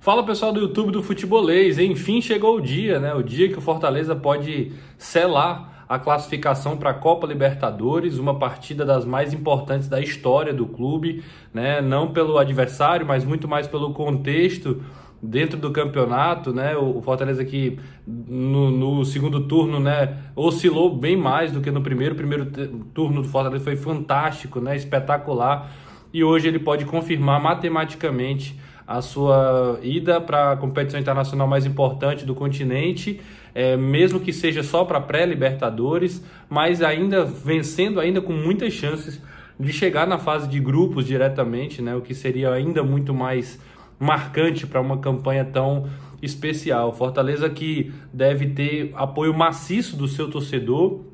Fala pessoal do YouTube do Futebolês, enfim chegou o dia, né? O dia que o Fortaleza pode selar a classificação para a Copa Libertadores, uma partida das mais importantes da história do clube, né? Não pelo adversário, mas muito mais pelo contexto dentro do campeonato, né? O Fortaleza que no, no, segundo turno, né, oscilou bem mais do que no primeiro. O primeiro turno do Fortaleza foi fantástico, né? Espetacular. E hoje ele pode confirmar matematicamente a sua ida para a competição internacional mais importante do continente, é, mesmo que seja só para pré-Libertadores, mas ainda vencendo ainda com muitas chances de chegar na fase de grupos diretamente, né? O que seria ainda muito mais marcante para uma campanha tão especial. Fortaleza que deve ter apoio maciço do seu torcedor,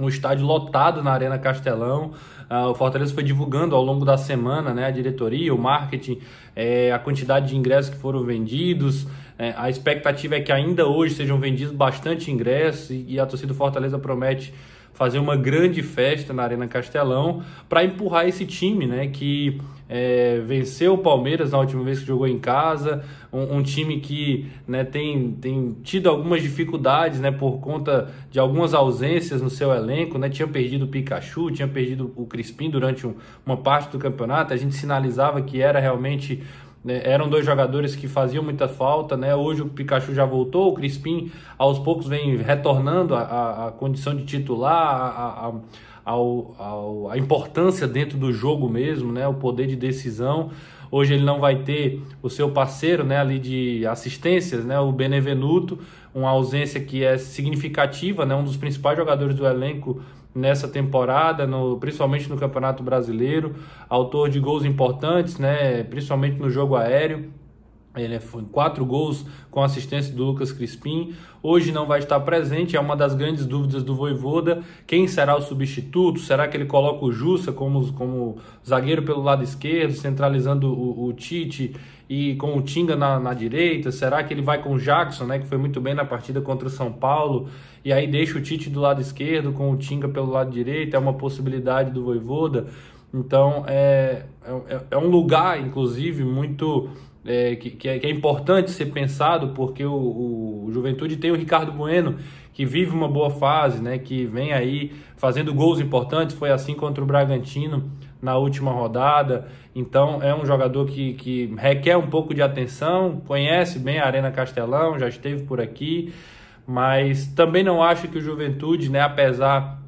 um estádio lotado na Arena Castelão. Ah, o Fortaleza foi divulgando ao longo da semana né, a diretoria, o marketing, eh, a quantidade de ingressos que foram vendidos. Eh, a expectativa é que ainda hoje sejam vendidos bastante ingressos e, e a torcida do Fortaleza promete fazer uma grande festa na Arena Castelão para empurrar esse time, né? Que é, venceu o Palmeiras na última vez que jogou em casa, um, um, time que né, tem, tem tido algumas dificuldades né, por conta de algumas ausências no seu elenco, né, tinha perdido o Pikachu, tinha perdido o Crispim durante um, uma parte do campeonato, a gente sinalizava que era realmente né? Eram dois jogadores que faziam muita falta, né? Hoje o Pikachu já voltou, o Crispim aos poucos vem retornando a condição de titular, a, a ao, ao, a importância dentro do jogo mesmo, né? O poder de decisão. Hoje ele não vai ter o seu parceiro, né? Ali de assistências, né? O Benevenuto, uma ausência que é significativa, né? Um dos principais jogadores do elenco nessa temporada, no, principalmente no Campeonato Brasileiro, autor de gols importantes, né? Principalmente no jogo aéreo. Ele é foi em quatro gols com assistência do Lucas Crispim. Hoje não vai estar presente, é uma das grandes dúvidas do Voivoda. Quem será o substituto? Será que ele coloca o Jussa como, como zagueiro pelo lado esquerdo, centralizando o, o Tite e com o Tinga na, na, direita? Será que ele vai com o Jackson, né, que foi muito bem na partida contra o São Paulo, e aí deixa o Tite do lado esquerdo com o Tinga pelo lado direito? É uma possibilidade do Voivoda. Então é, é, é um lugar, inclusive, muito é, que, que, é, que, é, importante ser pensado, porque o, o, Juventude tem o Ricardo Bueno, que vive uma boa fase, né, que vem aí fazendo gols importantes, foi assim contra o Bragantino na última rodada. Então é um jogador que, que requer um pouco de atenção, conhece bem a Arena Castelão, já esteve por aqui, mas também não acho que o Juventude, né, apesar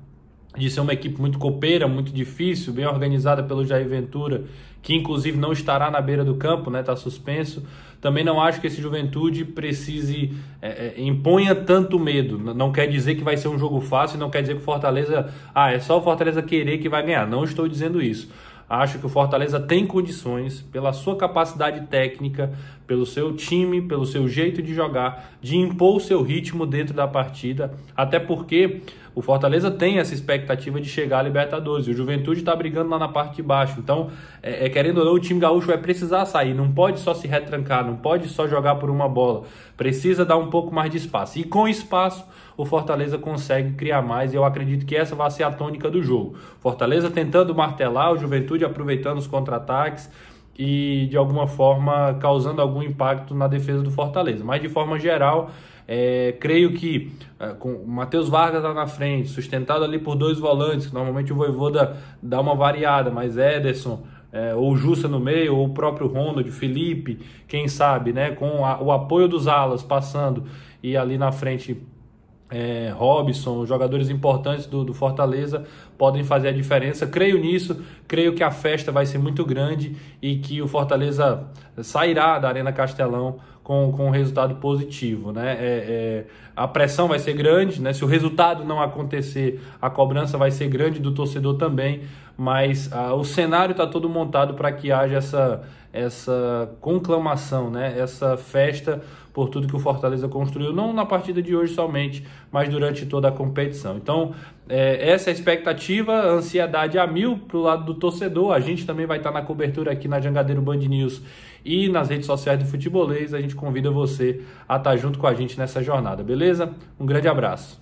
de ser uma equipe muito copeira, muito difícil, bem organizada pelo Jair Ventura, que inclusive não estará na beira do campo, né? Está suspenso. Também não acho que esse Juventude precise é, é, imponha tanto medo. Não quer dizer que vai ser um jogo fácil, não quer dizer que o Fortaleza, ah, é só o Fortaleza querer que vai ganhar. Não estou dizendo isso. Acho que o Fortaleza tem condições, pela sua capacidade técnica, pelo seu time, pelo seu jeito de jogar, de impor o seu ritmo dentro da partida, até porque o Fortaleza tem essa expectativa de chegar à Libertadores. O Juventude está brigando lá na parte de baixo. Então, é, é, querendo ou não, o time gaúcho vai precisar sair. Não pode só se retrancar, não pode só jogar por uma bola. Precisa dar um pouco mais de espaço. E com espaço, o Fortaleza consegue criar mais e eu acredito que essa vai ser a tônica do jogo. Fortaleza tentando martelar, o Juventude aproveitando os contra-ataques e de alguma forma causando algum impacto na defesa do Fortaleza. Mas de forma geral, é, creio que é, com o Matheus Vargas lá na frente, sustentado ali por dois volantes, que normalmente o Voivoda dá uma variada, mas Ederson é, ou Justa no meio, ou o próprio Ronald, Felipe, quem sabe, né? Com a, o apoio dos alas passando e ali na frente é, Robson, jogadores importantes do, do, Fortaleza podem fazer a diferença. Creio nisso, creio que a festa vai ser muito grande e que o Fortaleza sairá da Arena Castelão com, com um resultado positivo. Né? É, é, a pressão vai ser grande, né? se o resultado não acontecer, a cobrança vai ser grande do torcedor também, mas a, ah, o cenário está todo montado para que haja essa, essa conclamação, né? essa festa por tudo que o Fortaleza construiu, não na partida de hoje somente, mas durante toda a competição. Então, é, essa é a expectativa, a ansiedade a mil o lado do torcedor. A gente também vai estar na cobertura aqui na Jangadeiro Band News e nas redes sociais do Futebolês. A gente convida você a estar junto com a gente nessa jornada, beleza? Um grande abraço.